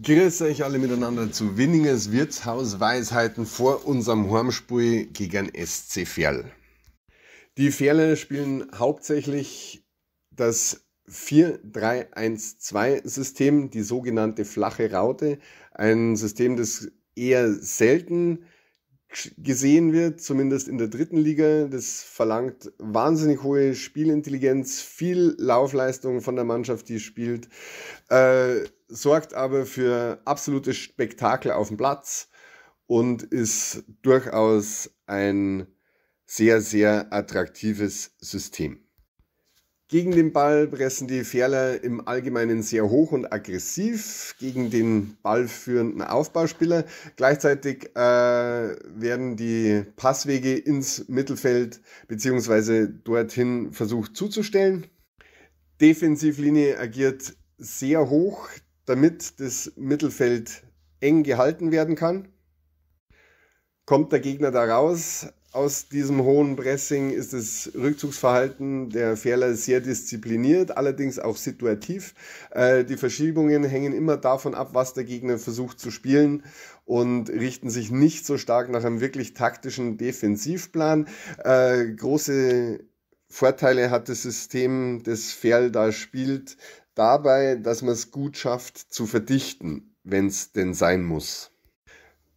Grüß euch alle miteinander zu Winningers Wirtshaus Weisheiten vor unserem Heimspiel gegen SC Ferl. Die Ferle spielen hauptsächlich das 4-3-1-2-System, die sogenannte flache Raute, ein System, das eher selten gesehen wird, zumindest in der dritten Liga. Das verlangt wahnsinnig hohe Spielintelligenz, viel Laufleistung von der Mannschaft, die spielt, äh, sorgt aber für absolute Spektakel auf dem Platz und ist durchaus ein sehr, sehr attraktives System. Gegen den Ball pressen die Ferler im Allgemeinen sehr hoch und aggressiv gegen den ballführenden Aufbauspieler. Gleichzeitig äh, werden die Passwege ins Mittelfeld bzw. dorthin versucht zuzustellen. Defensivlinie agiert sehr hoch, damit das Mittelfeld eng gehalten werden kann. Kommt der Gegner da raus, aus diesem hohen Pressing ist das Rückzugsverhalten der Fährler sehr diszipliniert, allerdings auch situativ. Äh, die Verschiebungen hängen immer davon ab, was der Gegner versucht zu spielen und richten sich nicht so stark nach einem wirklich taktischen Defensivplan. Äh, große Vorteile hat das System, das Ferl da spielt, dabei, dass man es gut schafft zu verdichten, wenn es denn sein muss.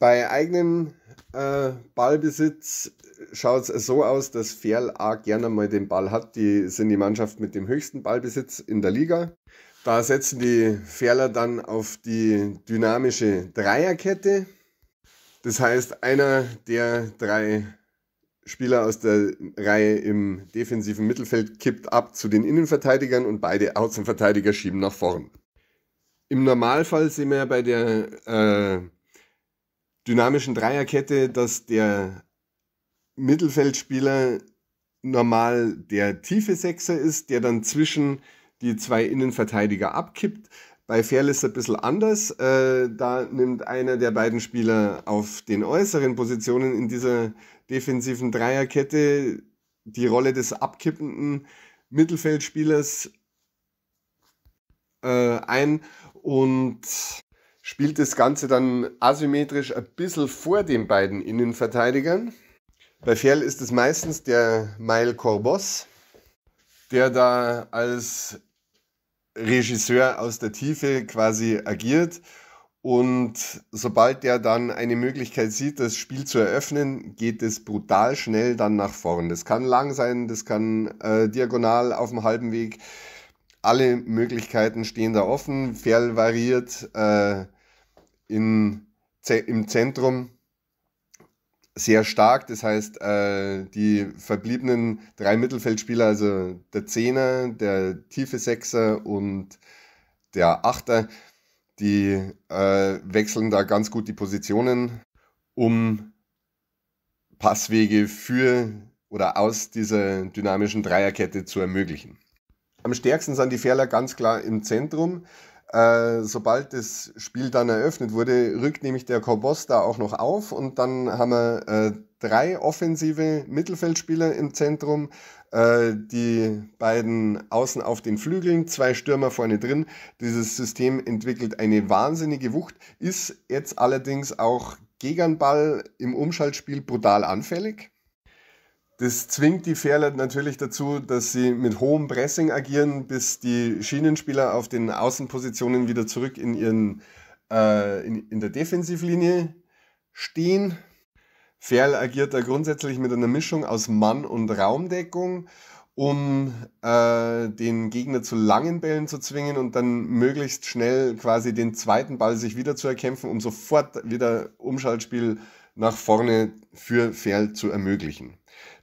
Bei eigenem äh, Ballbesitz schaut es so aus, dass Ferl A gerne mal den Ball hat. Die sind die Mannschaft mit dem höchsten Ballbesitz in der Liga. Da setzen die Ferler dann auf die dynamische Dreierkette. Das heißt, einer der drei Spieler aus der Reihe im defensiven Mittelfeld kippt ab zu den Innenverteidigern und beide Außenverteidiger schieben nach vorn. Im Normalfall sehen wir ja bei der äh, dynamischen Dreierkette, dass der Mittelfeldspieler normal der tiefe Sechser ist, der dann zwischen die zwei Innenverteidiger abkippt. Bei Fairless ein bisschen anders. Äh, da nimmt einer der beiden Spieler auf den äußeren Positionen in dieser defensiven Dreierkette die Rolle des abkippenden Mittelfeldspielers äh, ein und spielt das Ganze dann asymmetrisch ein bisschen vor den beiden Innenverteidigern. Bei Ferl ist es meistens der Mail Corbos, der da als Regisseur aus der Tiefe quasi agiert. Und sobald der dann eine Möglichkeit sieht, das Spiel zu eröffnen, geht es brutal schnell dann nach vorn. Das kann lang sein, das kann äh, diagonal auf dem halben Weg alle Möglichkeiten stehen da offen. Ferl variiert, äh, in, im Zentrum sehr stark. Das heißt, äh, die verbliebenen drei Mittelfeldspieler, also der Zehner, der tiefe Sechser und der Achter, die äh, wechseln da ganz gut die Positionen, um Passwege für oder aus dieser dynamischen Dreierkette zu ermöglichen. Am stärksten sind die Fährler ganz klar im Zentrum äh, sobald das Spiel dann eröffnet wurde, rückt nämlich der Korbos da auch noch auf und dann haben wir äh, drei offensive Mittelfeldspieler im Zentrum, äh, die beiden außen auf den Flügeln, zwei Stürmer vorne drin. Dieses System entwickelt eine wahnsinnige Wucht, ist jetzt allerdings auch gegen Ball im Umschaltspiel brutal anfällig. Das zwingt die Fährler natürlich dazu, dass sie mit hohem Pressing agieren, bis die Schienenspieler auf den Außenpositionen wieder zurück in, ihren, äh, in, in der Defensivlinie stehen. Ferl agiert da grundsätzlich mit einer Mischung aus Mann- und Raumdeckung, um äh, den Gegner zu langen Bällen zu zwingen und dann möglichst schnell quasi den zweiten Ball sich wieder zu erkämpfen, um sofort wieder Umschaltspiel nach vorne für Ferl zu ermöglichen.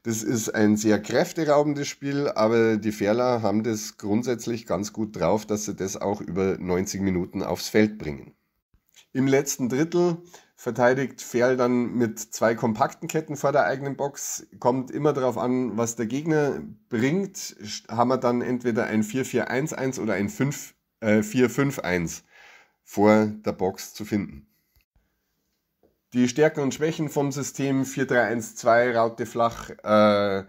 Das ist ein sehr kräfteraubendes Spiel, aber die Ferler haben das grundsätzlich ganz gut drauf, dass sie das auch über 90 Minuten aufs Feld bringen. Im letzten Drittel verteidigt Ferl dann mit zwei kompakten Ketten vor der eigenen Box. Kommt immer darauf an, was der Gegner bringt. Haben wir dann entweder ein 4-4-1-1 oder ein 5-4-5-1 äh, vor der Box zu finden die Stärken und Schwächen vom System 4312 Raute flach äh,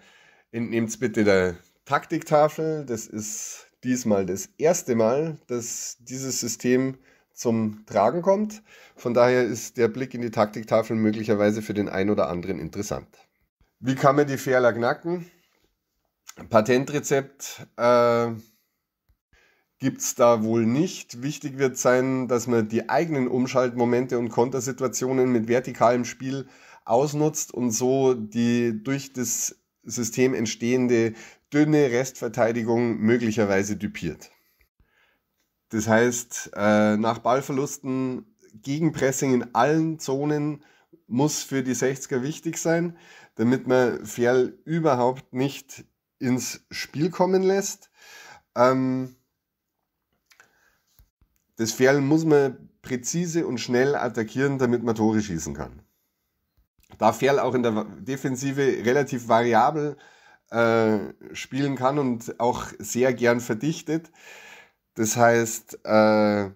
entnehmt bitte der Taktiktafel. Das ist diesmal das erste Mal, dass dieses System zum Tragen kommt. Von daher ist der Blick in die Taktiktafel möglicherweise für den einen oder anderen interessant. Wie kann man die Fehler knacken? Patentrezept. Äh, gibt es da wohl nicht. Wichtig wird sein, dass man die eigenen Umschaltmomente und Kontersituationen mit vertikalem Spiel ausnutzt und so die durch das System entstehende dünne Restverteidigung möglicherweise düpiert. Das heißt, äh, nach Ballverlusten Gegenpressing in allen Zonen muss für die 60er wichtig sein, damit man Ferl überhaupt nicht ins Spiel kommen lässt. Ähm, das Pferd muss man präzise und schnell attackieren, damit man Tore schießen kann. Da Ferl auch in der Defensive relativ variabel äh, spielen kann und auch sehr gern verdichtet. Das heißt, äh,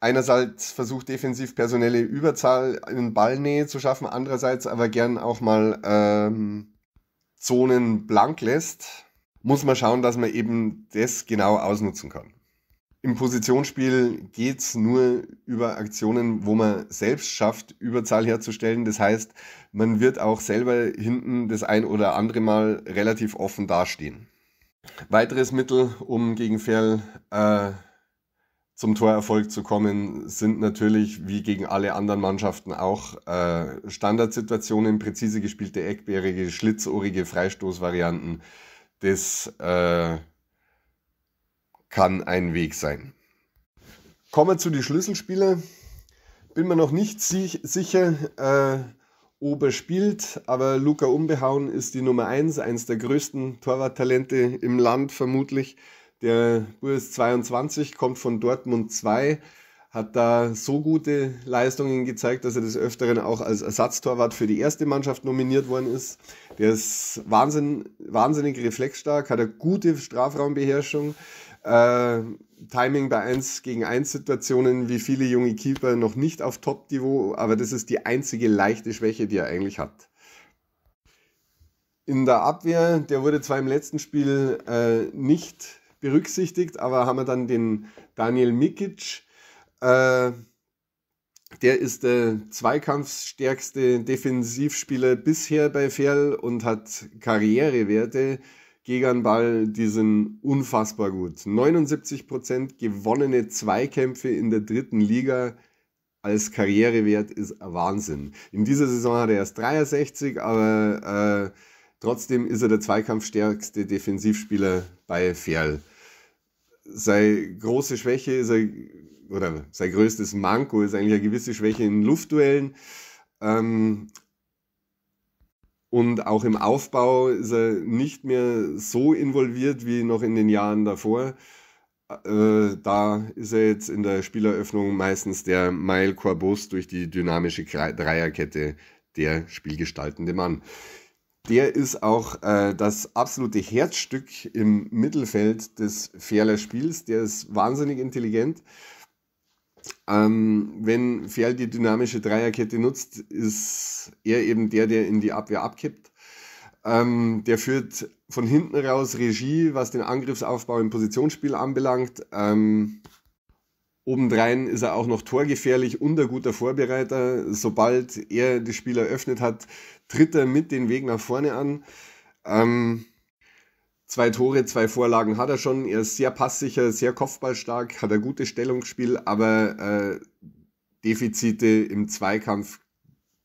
einerseits versucht defensiv personelle Überzahl in Ballnähe zu schaffen, andererseits aber gern auch mal ähm, Zonen blank lässt, muss man schauen, dass man eben das genau ausnutzen kann. Im Positionsspiel geht's nur über Aktionen, wo man selbst schafft, Überzahl herzustellen. Das heißt, man wird auch selber hinten das ein oder andere Mal relativ offen dastehen. Weiteres Mittel, um gegen Ferl äh, zum Torerfolg zu kommen, sind natürlich, wie gegen alle anderen Mannschaften auch, äh, Standardsituationen, präzise gespielte Eckbärige, schlitzohrige Freistoßvarianten. Das äh, kann ein Weg sein. Kommen wir zu den Schlüsselspielern. Bin mir noch nicht sich sicher, äh, ob er spielt, aber Luca Umbehauen ist die Nummer 1, eines der größten Torwarttalente im Land vermutlich. Der US 22 kommt von Dortmund 2, hat da so gute Leistungen gezeigt, dass er des Öfteren auch als Ersatztorwart für die erste Mannschaft nominiert worden ist. Der ist wahnsinn, wahnsinnig reflexstark, hat eine gute Strafraumbeherrschung, äh, Timing bei 1 gegen 1 Situationen, wie viele junge Keeper noch nicht auf Top-Niveau, aber das ist die einzige leichte Schwäche, die er eigentlich hat. In der Abwehr, der wurde zwar im letzten Spiel äh, nicht berücksichtigt, aber haben wir dann den Daniel Mikic. Äh, der ist der zweikampfstärkste Defensivspieler bisher bei Ferl und hat Karrierewerte gegen Ball, die sind unfassbar gut. 79% gewonnene Zweikämpfe in der dritten Liga als Karrierewert ist ein Wahnsinn. In dieser Saison hat er erst 63, aber äh, trotzdem ist er der zweikampfstärkste Defensivspieler bei Ferl. Seine große Schwäche ist er, oder sein größtes Manko ist eigentlich eine gewisse Schwäche in Luftduellen. Ähm, und auch im Aufbau ist er nicht mehr so involviert wie noch in den Jahren davor. Äh, da ist er jetzt in der Spieleröffnung meistens der Mail Corbus durch die dynamische Dreierkette der spielgestaltende Mann. Der ist auch äh, das absolute Herzstück im Mittelfeld des Fährler Spiels. Der ist wahnsinnig intelligent. Ähm, wenn Ferl die dynamische Dreierkette nutzt, ist er eben der, der in die Abwehr abkippt. Ähm, der führt von hinten raus Regie, was den Angriffsaufbau im Positionsspiel anbelangt. Ähm, obendrein ist er auch noch torgefährlich und ein guter Vorbereiter. Sobald er das Spiel eröffnet hat, tritt er mit den Weg nach vorne an. Ähm, Zwei Tore, zwei Vorlagen hat er schon. Er ist sehr passsicher, sehr kopfballstark, hat ein gutes Stellungsspiel, aber äh, Defizite im Zweikampf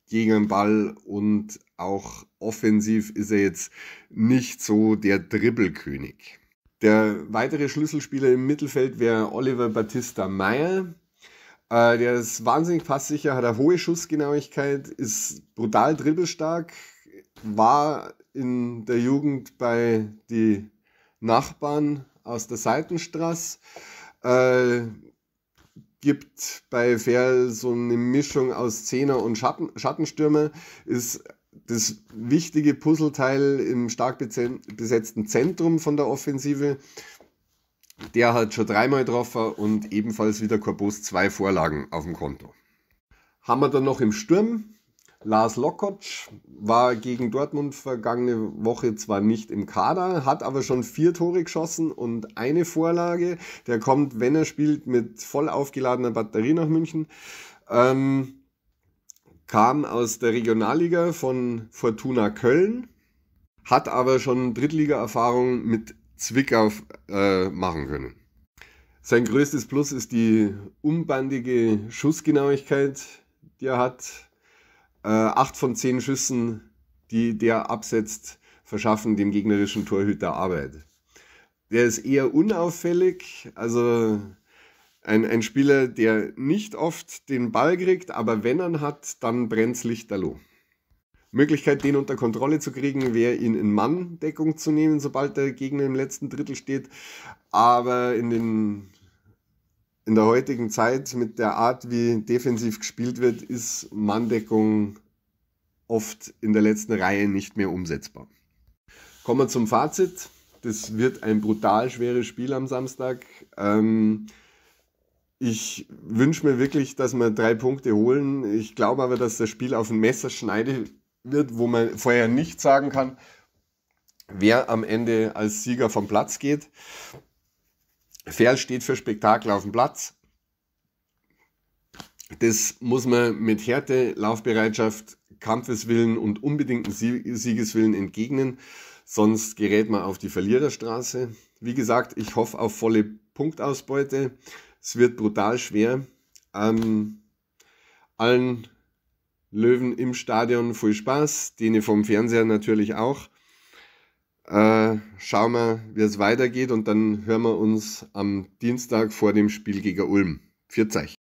gegen den Ball und auch offensiv ist er jetzt nicht so der Dribbelkönig. Der weitere Schlüsselspieler im Mittelfeld wäre Oliver Battista Meyer. Äh, der ist wahnsinnig passsicher, hat eine hohe Schussgenauigkeit, ist brutal dribbelstark, war in der Jugend bei die Nachbarn aus der Seitenstraße. Äh, gibt bei Fair so eine Mischung aus Zehner und Schatten, Schattenstürme, ist das wichtige Puzzleteil im stark besetzten Zentrum von der Offensive. Der hat schon dreimal getroffen und ebenfalls wieder Korbos zwei Vorlagen auf dem Konto. Haben wir dann noch im Sturm Lars Lokotsch war gegen Dortmund vergangene Woche zwar nicht im Kader, hat aber schon vier Tore geschossen und eine Vorlage. Der kommt, wenn er spielt, mit voll aufgeladener Batterie nach München. Ähm, kam aus der Regionalliga von Fortuna Köln, hat aber schon Drittliga-Erfahrung mit Zwickau äh, machen können. Sein größtes Plus ist die umbandige Schussgenauigkeit, die er hat äh, acht von zehn Schüssen, die der absetzt, verschaffen dem gegnerischen Torhüter Arbeit. Der ist eher unauffällig, also ein, ein Spieler, der nicht oft den Ball kriegt, aber wenn er ihn hat, dann brennt es lichterloh. Möglichkeit, den unter Kontrolle zu kriegen, wäre ihn in Manndeckung zu nehmen, sobald der Gegner im letzten Drittel steht. Aber in den in der heutigen Zeit mit der Art, wie defensiv gespielt wird, ist Manndeckung oft in der letzten Reihe nicht mehr umsetzbar. Kommen wir zum Fazit. Das wird ein brutal schweres Spiel am Samstag. Ähm, ich wünsche mir wirklich, dass wir drei Punkte holen. Ich glaube aber, dass das Spiel auf ein Messer schneide wird, wo man vorher nicht sagen kann, wer am Ende als Sieger vom Platz geht. Ferl steht für Spektakel auf dem Platz. Das muss man mit Härte, Laufbereitschaft, Kampfeswillen und unbedingten Siegeswillen entgegnen, sonst gerät man auf die Verliererstraße. Wie gesagt, ich hoffe auf volle Punktausbeute. Es wird brutal schwer. Ähm, allen Löwen im Stadion viel Spaß, denen vom Fernseher natürlich auch. Äh, schauen wir, wie es weitergeht und dann hören wir uns am Dienstag vor dem Spiel gegen Ulm. Vierzig.